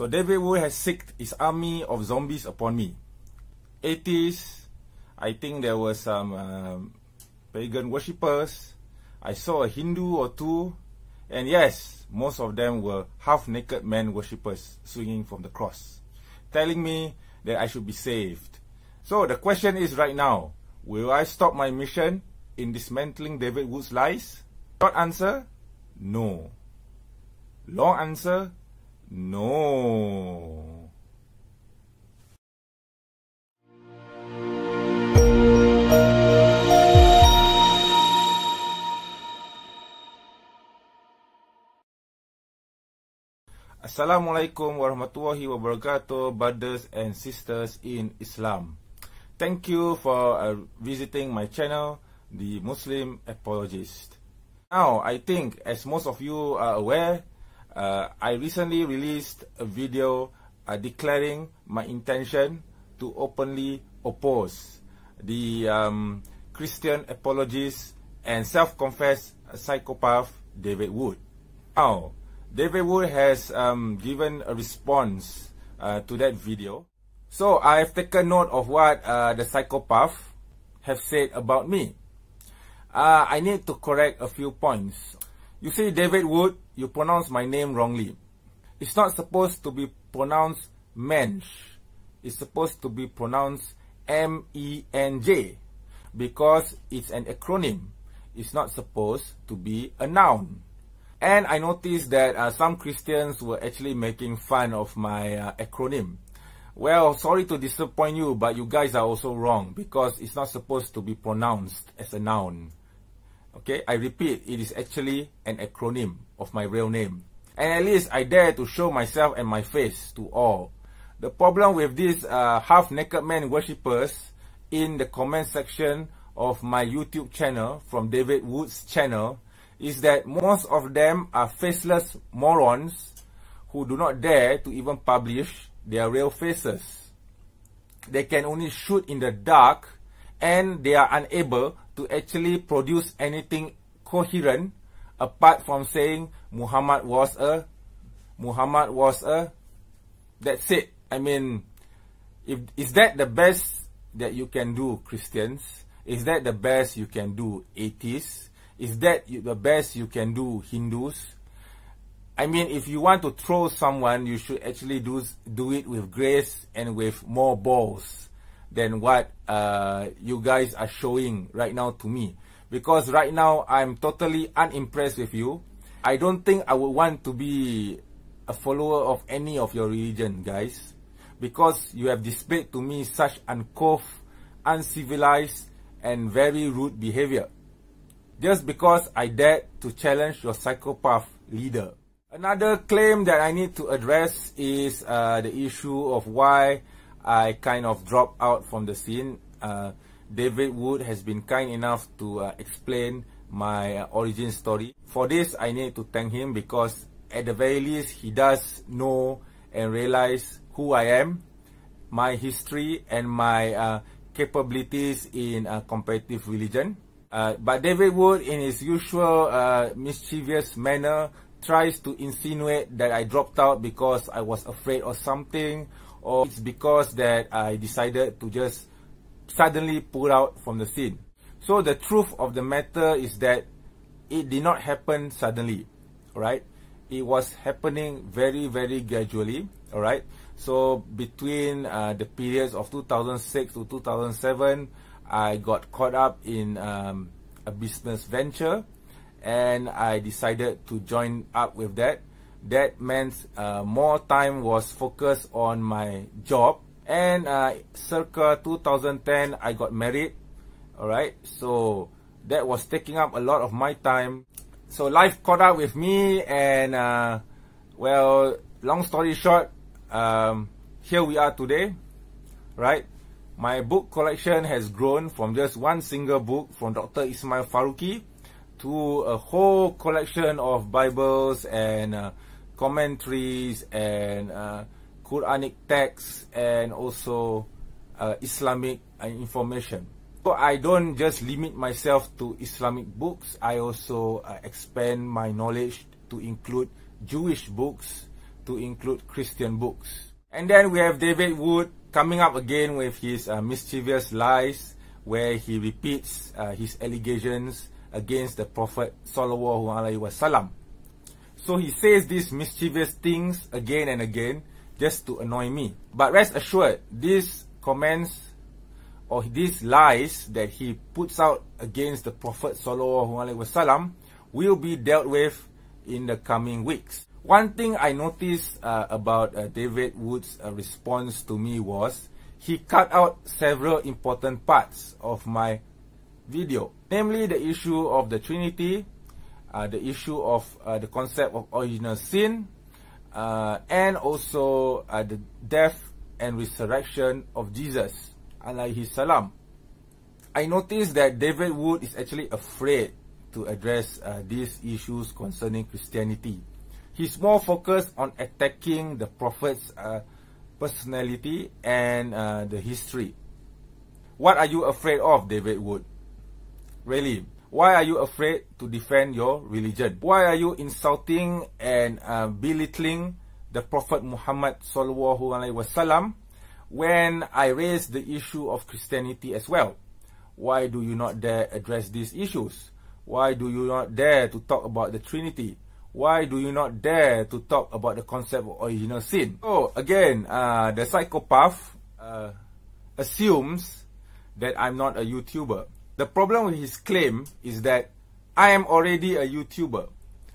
So David Wu has sicked his army of zombies upon me. 80s, I think there were some um, pagan worshippers. I saw a Hindu or two. And yes, most of them were half-naked men worshippers swinging from the cross, telling me that I should be saved. So the question is right now, will I stop my mission in dismantling David Wood's lies? Short answer, no. Long answer, No. Assalamualaikum warahmatullahi wabarakatuh brothers and sisters in Islam. Thank you for uh, visiting my channel the Muslim apologist. Now, I think as most of you are aware, Uh, I recently released a video uh, declaring my intention to openly oppose the um, Christian apologist and self-confessed psychopath David Wood. Now, David Wood has um, given a response uh, to that video. So I have taken note of what uh, the psychopath have said about me. Uh, I need to correct a few points. You see, David Wood, you pronounce my name wrongly. It's not supposed to be pronounced Mensch. It's supposed to be pronounced M-E-N-J because it's an acronym. It's not supposed to be a noun. And I noticed that uh, some Christians were actually making fun of my uh, acronym. Well, sorry to disappoint you, but you guys are also wrong because it's not supposed to be pronounced as a noun. Okay, I repeat, it is actually an acronym of my real name. And at least I dare to show myself and my face to all. The problem with these uh, half-naked man worshippers in the comment section of my YouTube channel from David Wood's channel is that most of them are faceless morons who do not dare to even publish their real faces. They can only shoot in the dark and they are unable to actually produce anything coherent apart from saying Muhammad was a Muhammad was a that's it I mean if is that the best that you can do Christians is that the best you can do atheists is that you, the best you can do Hindus I mean if you want to throw someone you should actually do do it with grace and with more balls than what uh, you guys are showing right now to me. Because right now, I'm totally unimpressed with you. I don't think I would want to be a follower of any of your religion, guys. Because you have displayed to me such uncouth, uncivilized, and very rude behavior. Just because I dared to challenge your psychopath leader. Another claim that I need to address is uh, the issue of why I kind of drop out from the scene. Uh, David Wood has been kind enough to uh, explain my uh, origin story. For this, I need to thank him because at the very least, he does know and realize who I am, my history, and my uh, capabilities in a uh, competitive religion. Uh, but David Wood, in his usual uh, mischievous manner, tries to insinuate that I dropped out because I was afraid of something or it's because that I decided to just suddenly pull out from the scene. So the truth of the matter is that it did not happen suddenly, right? It was happening very, very gradually, all right? So between uh, the periods of 2006 to 2007, I got caught up in um, a business venture and I decided to join up with that that meant uh, more time was focused on my job and uh, circa 2010 I got married alright so that was taking up a lot of my time so life caught up with me and uh, well long story short um, here we are today right my book collection has grown from just one single book from Dr. Ismail Faruqi to a whole collection of Bibles and uh, commentaries and uh, Quranic texts and also uh, Islamic uh, information. So I don't just limit myself to Islamic books. I also uh, expand my knowledge to include Jewish books, to include Christian books. And then we have David Wood coming up again with his uh, mischievous lies where he repeats uh, his allegations against the Prophet Sallallahu Alaihi Wasallam. So he says these mischievous things again and again just to annoy me. But rest assured, these comments or these lies that he puts out against the Prophet Sallallahu Alaihi Wasallam will be dealt with in the coming weeks. One thing I noticed uh, about uh, David Wood's uh, response to me was he cut out several important parts of my video, namely the issue of the Trinity, uh, the issue of uh, the concept of original sin, uh, and also uh, the death and resurrection of Jesus, alayhi salam. I noticed that David Wood is actually afraid to address uh, these issues concerning Christianity. He's more focused on attacking the prophet's uh, personality and the history. What are you afraid of, David Wood? Really, Why are you afraid to defend your religion? Why are you insulting and uh, belittling the Prophet Muhammad sallallahu alaihi wasallam when I raise the issue of Christianity as well? Why do you not dare address these issues? Why do you not dare to talk about the Trinity? Why do you not dare to talk about the concept of original sin? So again, uh, the psychopath uh, assumes that I'm not a YouTuber. The problem with his claim is that I am already a YouTuber.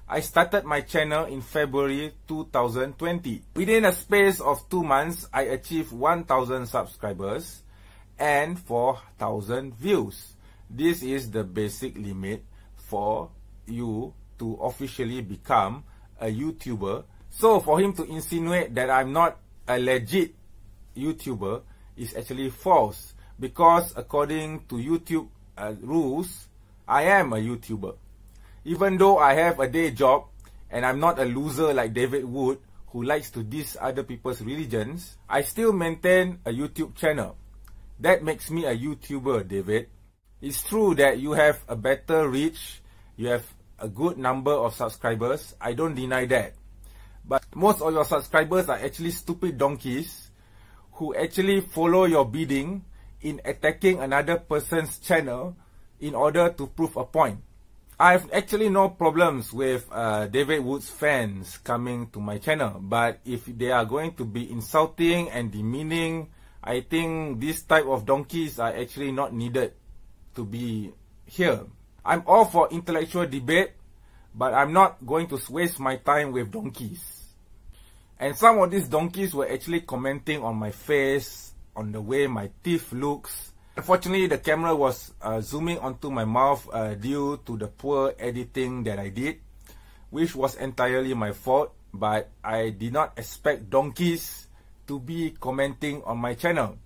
I started my channel in February 2020. Within a space of 2 months, I achieved 1000 subscribers and 4000 views. This is the basic limit for you to officially become a YouTuber. So for him to insinuate that I'm not a legit YouTuber is actually false because according to YouTube uh, rules, I am a YouTuber. Even though I have a day job and I'm not a loser like David Wood who likes to diss other people's religions, I still maintain a YouTube channel. That makes me a YouTuber, David. It's true that you have a better reach, you have a good number of subscribers, I don't deny that. But most of your subscribers are actually stupid donkeys who actually follow your bidding in attacking another person's channel in order to prove a point. I've actually no problems with uh, David Woods fans coming to my channel, but if they are going to be insulting and demeaning, I think this type of donkeys are actually not needed to be here. I'm all for intellectual debate, but I'm not going to waste my time with donkeys. And some of these donkeys were actually commenting on my face, on the way my teeth looks. Unfortunately, the camera was uh, zooming onto my mouth uh, due to the poor editing that I did, which was entirely my fault, but I did not expect donkeys to be commenting on my channel.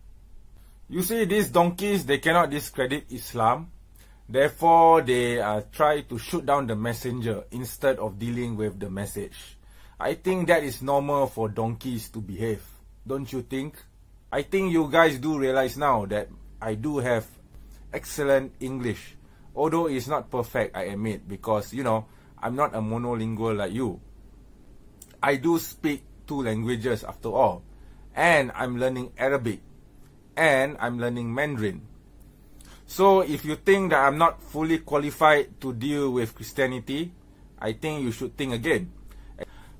You see, these donkeys, they cannot discredit Islam. Therefore, they uh, try to shoot down the messenger instead of dealing with the message. I think that is normal for donkeys to behave. Don't you think? I think you guys do realize now that I do have excellent English. Although it's not perfect, I admit, because, you know, I'm not a monolingual like you. I do speak two languages after all. And I'm learning Arabic. And I'm learning Mandarin. So if you think that I'm not fully qualified to deal with Christianity, I think you should think again.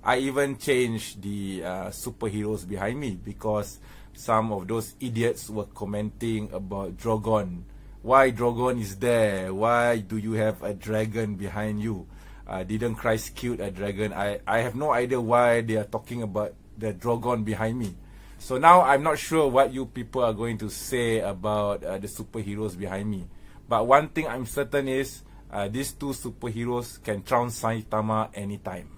I even changed the uh, superheroes behind me because some of those idiots were commenting about Drogon. Why Drogon is there? Why do you have a dragon behind you? Uh, didn't Christ kill a dragon? I, I have no idea why they are talking about the Drogon behind me. So now I'm not sure what you people are going to say about uh, the superheroes behind me. But one thing I'm certain is uh, these two superheroes can trounce Saitama anytime.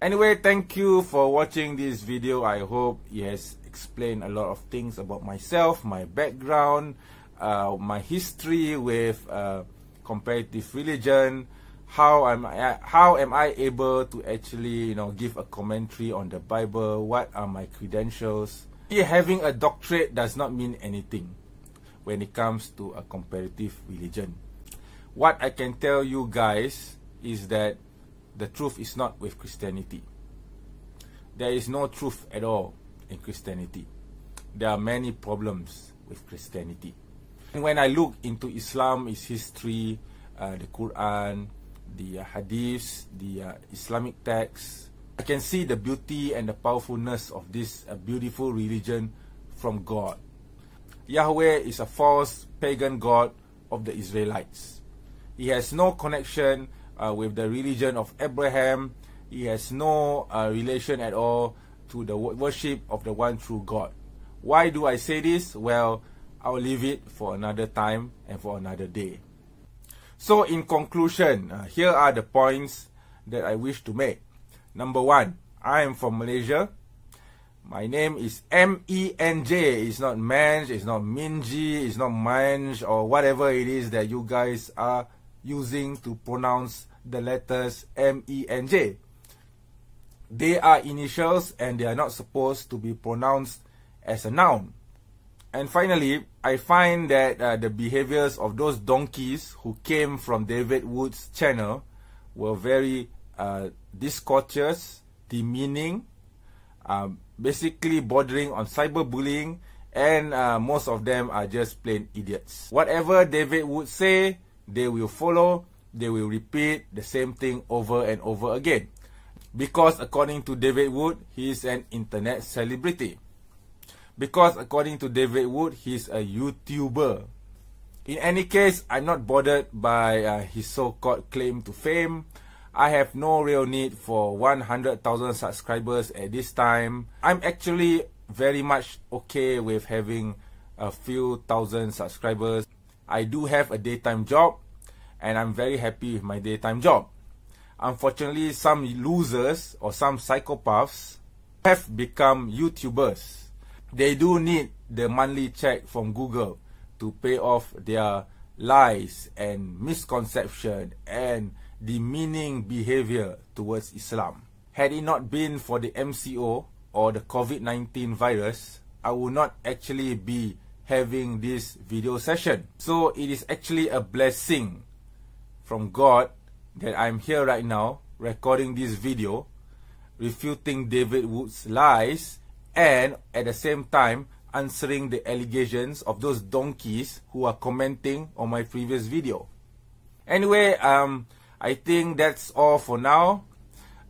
Anyway, thank you for watching this video. I hope it has explain a lot of things about myself, my background, uh, my history with uh, comparative religion. How am I? How am I able to actually, you know, give a commentary on the Bible? What are my credentials? Having a doctorate does not mean anything when it comes to a comparative religion. What I can tell you guys is that the truth is not with Christianity. There is no truth at all in Christianity. There are many problems with Christianity. And when I look into Islam, its history, uh, the Quran, the uh, Hadiths, the uh, Islamic texts, I can see the beauty and the powerfulness of this uh, beautiful religion from God. Yahweh is a false pagan God of the Israelites. He has no connection uh, with the religion of Abraham. He has no uh, relation at all to the worship of the one true God. Why do I say this? Well, I'll leave it for another time and for another day. So in conclusion, uh, here are the points that I wish to make. Number one, I am from Malaysia. My name is M-E-N-J. It's not Manj, it's not Minji, it's not Manj or whatever it is that you guys are using to pronounce the letters M-E-N-J. They are initials and they are not supposed to be pronounced as a noun. And finally, I find that uh, the behaviors of those donkeys who came from David Wood's channel were very uh, discourteous, demeaning, uh, basically bordering on cyberbullying, and uh, most of them are just plain idiots. Whatever David would say, they will follow, they will repeat the same thing over and over again. Because according to David Wood, he is an internet celebrity. Because according to David Wood, he is a YouTuber. In any case, I'm not bothered by uh, his so-called claim to fame. I have no real need for 100,000 subscribers at this time. I'm actually very much okay with having a few thousand subscribers. I do have a daytime job and I'm very happy with my daytime job. unfortunately some losers or some psychopaths have become YouTubers. They do need the monthly check from Google to pay off their lies and misconception and demeaning behavior towards Islam. Had it not been for the MCO or the COVID-19 virus, I would not actually be having this video session. So it is actually a blessing from God that I'm here right now recording this video refuting David Wood's lies and at the same time answering the allegations of those donkeys who are commenting on my previous video. Anyway, um, I think that's all for now.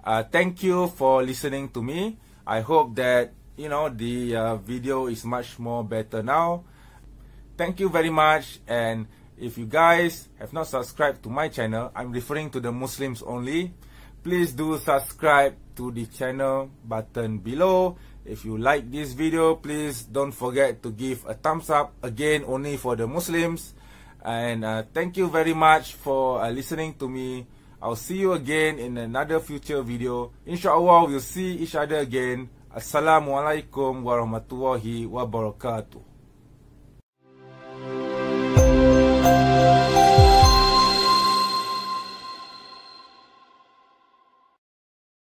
Uh, thank you for listening to me. I hope that, you know, the uh, video is much more better now. Thank you very much and If you guys have not subscribed to my channel, I'm referring to the Muslims only. Please do subscribe to the channel button below. If you like this video, please don't forget to give a thumbs up again only for the Muslims. And uh, thank you very much for uh, listening to me. I'll see you again in another future video. Inshallah, we'll see each other again. Assalamualaikum warahmatullahi wabarakatuh.